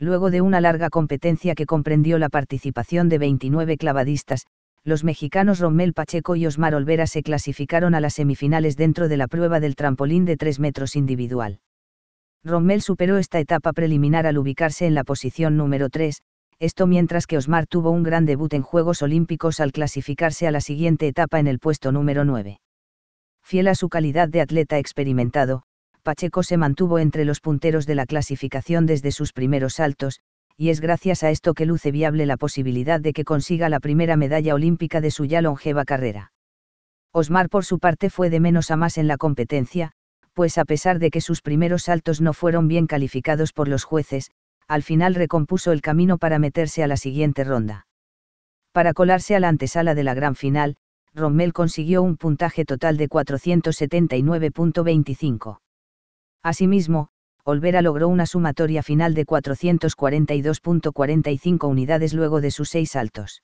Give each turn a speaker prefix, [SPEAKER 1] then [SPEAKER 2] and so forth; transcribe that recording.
[SPEAKER 1] Luego de una larga competencia que comprendió la participación de 29 clavadistas, los mexicanos Rommel Pacheco y Osmar Olvera se clasificaron a las semifinales dentro de la prueba del trampolín de 3 metros individual. Rommel superó esta etapa preliminar al ubicarse en la posición número 3, esto mientras que Osmar tuvo un gran debut en Juegos Olímpicos al clasificarse a la siguiente etapa en el puesto número 9. Fiel a su calidad de atleta experimentado, Pacheco se mantuvo entre los punteros de la clasificación desde sus primeros saltos, y es gracias a esto que luce viable la posibilidad de que consiga la primera medalla olímpica de su ya longeva carrera. Osmar por su parte fue de menos a más en la competencia, pues a pesar de que sus primeros saltos no fueron bien calificados por los jueces, al final recompuso el camino para meterse a la siguiente ronda. Para colarse a la antesala de la gran final, Rommel consiguió un puntaje total de 479.25. Asimismo, Olvera logró una sumatoria final de 442.45 unidades luego de sus seis saltos.